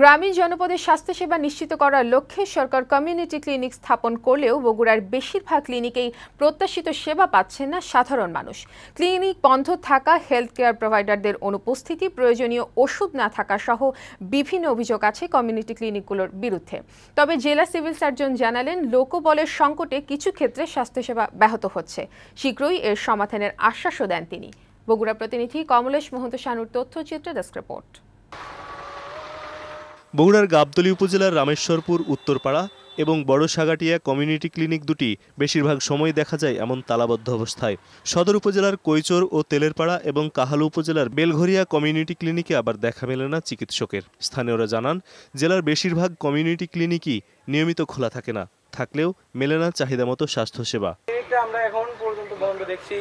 গ্রামীণ জনপদে স্বাস্থ্যসেবা নিশ্চিত করার লক্ষ্যে সরকার কমিউনিটি ক্লিনিক স্থাপন করলেও বগুড়ার বেশিরভাগ ক্লিনিকেই প্রত্যাশিত সেবা পাচ্ছেন না সাধারণ মানুষ ক্লিনিক বন্ধ থাকা হেলথ কেয়ার প্রোভাইডারদের অনুপস্থিতি প্রয়োজনীয় ওষুধ না থাকা সহ বিভিন্ন অভিযোগ আছে কমিউনিটি ক্লিনিকগুলোর বিরুদ্ধে তবে জেলা সিভিল সার্জন জানালেন লোকবলের সংকটে কিছু ক্ষেত্রে স্বাস্থ্যসেবা ব্যাহত হচ্ছে শীঘ্রই এর সমাধানের আশ্বাসও দেন তিনি বগুড়া প্রতিনিধি কমলেশ মহন্ত শানুর তথ্যচিত্র ডেস্ক রিপোর্ট বগুড়ার গাবতলী উপজেলার রামেশ্বরপুর উত্তরপাড়া এবং বড় সাগাটিয়া কমিউনিটি ক্লিনিক দুটি বেশিরভাগ সময় দেখা যায় এমন তালাবদ্ধ অবস্থায় সদর উপজেলার কৈচোর ও তেলেরপাড়া এবং কাহালু উপজেলার বেলঘরিয়া কমিউনিটি ক্লিনিকে আবার দেখা মেলে না চিকিৎসকের স্থানীয়রা জানান জেলার বেশিরভাগ কমিউনিটি ক্লিনিকই নিয়মিত খোলা থাকে না থাকলেও মেলে না চাহিদা মতো স্বাস্থ্যসেবা আমরা এখন পর্যন্ত দেখছি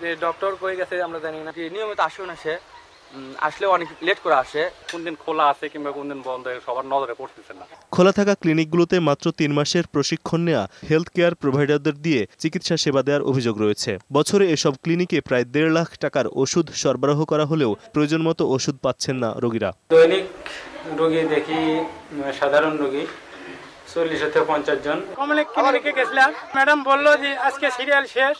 যে ডক্টর কই গেছে আমরা জানি না নিয়মিত আসুন আসে আসলে অনেক লেট করে আসে কোন দিন খোলা আছে কিংবা কোন দিন বন্ধ সবার নজরে পড়তেছে না খোলা থাকা ক্লিনিকগুলোতে মাত্র তিন মাসের প্রশিক্ষণ নেওয়া হেলথ কেয়ার প্রোভাইডারদের দিয়ে চিকিৎসা সেবা দেওয়ার অভিযোগ রয়েছে বছরে এসব ক্লিনিকে প্রায় দেড় লাখ টাকার ওষুধ সরবরাহ করা হলেও প্রয়োজন মতো ওষুধ পাচ্ছেন না রোগীরা দৈনিক রোগী দেখি সাধারণ রোগী চল্লিশ থেকে পঞ্চাশ জন কমলে ক্লিনিকে গেছিলাম ম্যাডাম বললো যে আজকে সিরিয়াল শেষ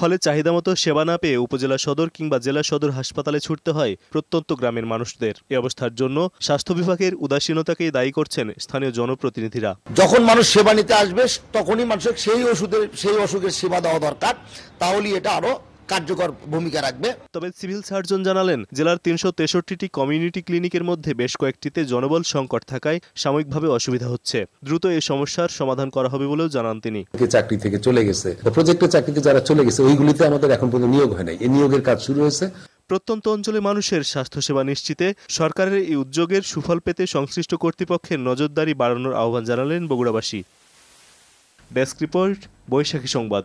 ফলে চাহিদা মতো সেবা না পেয়ে উপজেলা সদর কিংবা জেলা সদর হাসপাতালে ছুটতে হয় প্রত্যন্ত গ্রামের মানুষদের এ অবস্থার জন্য স্বাস্থ্য বিভাগের উদাসীনতাকেই দায়ী করছেন স্থানীয় জনপ্রতিনিধিরা যখন মানুষ সেবা নিতে আসবে তখনই মানুষের সেই ওষুধের সেই অসুখের সেবা দেওয়া দরকার তাহলেই এটা আরো কার্যকর ভূমিকা রাখবে তবে সিভিল সার্জন জানালেন জেলার তিনশো তেষট্টিটি কমিউনিটি ক্লিনিকের মধ্যে বেশ কয়েকটিতে জনবল সংকট থাকায় সাময়িকভাবে অসুবিধা হচ্ছে দ্রুত এই সমস্যার সমাধান করা হবে বলেও জানান তিনি চাকরি থেকে চলে গেছে প্রজেক্টের চাকরিতে যারা চলে গেছে ওইগুলিতে আমাদের এখন পর্যন্ত নিয়োগ হয় নাই এই নিয়োগের কাজ শুরু হয়েছে প্রত্যন্ত অঞ্চলে মানুষের স্বাস্থ্যসেবা নিশ্চিতে সরকারের এই উদ্যোগের সুফল পেতে সংশ্লিষ্ট কর্তৃপক্ষের নজরদারি বাড়ানোর আহ্বান জানালেন বগুড়াবাসী ডেস্ক রিপোর্ট বৈশাখী সংবাদ